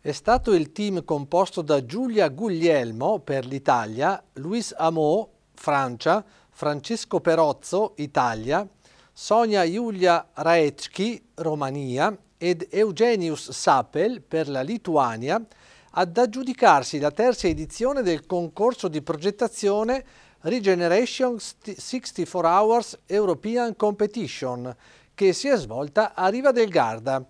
È stato il team composto da Giulia Guglielmo per l'Italia, Luis Amo, Francia, Francesco Perozzo, Italia, Sonia Giulia Raecki, Romania ed Eugenius Sapel per la Lituania ad aggiudicarsi la terza edizione del concorso di progettazione Regeneration 64 Hours European Competition che si è svolta a Riva del Garda.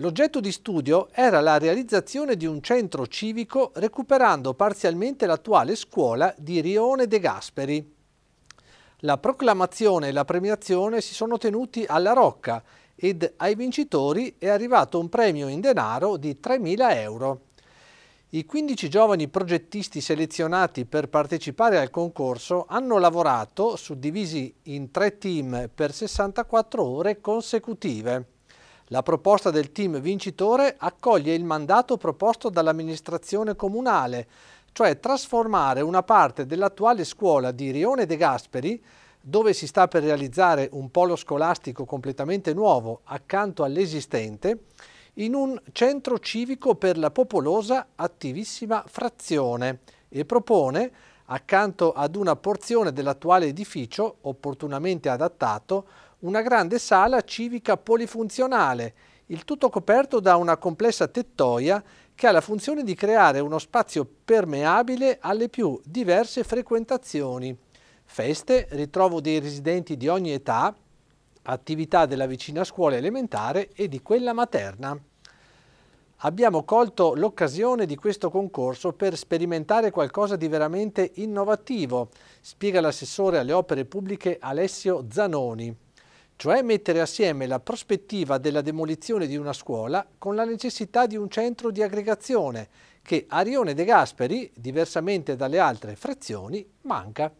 L'oggetto di studio era la realizzazione di un centro civico recuperando parzialmente l'attuale scuola di Rione De Gasperi. La proclamazione e la premiazione si sono tenuti alla Rocca ed ai vincitori è arrivato un premio in denaro di 3.000 euro. I 15 giovani progettisti selezionati per partecipare al concorso hanno lavorato suddivisi in tre team per 64 ore consecutive. La proposta del team vincitore accoglie il mandato proposto dall'amministrazione comunale, cioè trasformare una parte dell'attuale scuola di Rione De Gasperi, dove si sta per realizzare un polo scolastico completamente nuovo accanto all'esistente, in un centro civico per la popolosa attivissima frazione e propone, accanto ad una porzione dell'attuale edificio opportunamente adattato, una grande sala civica polifunzionale, il tutto coperto da una complessa tettoia che ha la funzione di creare uno spazio permeabile alle più diverse frequentazioni. Feste, ritrovo dei residenti di ogni età, attività della vicina scuola elementare e di quella materna. Abbiamo colto l'occasione di questo concorso per sperimentare qualcosa di veramente innovativo, spiega l'assessore alle opere pubbliche Alessio Zanoni cioè mettere assieme la prospettiva della demolizione di una scuola con la necessità di un centro di aggregazione che Arione De Gasperi, diversamente dalle altre frazioni, manca.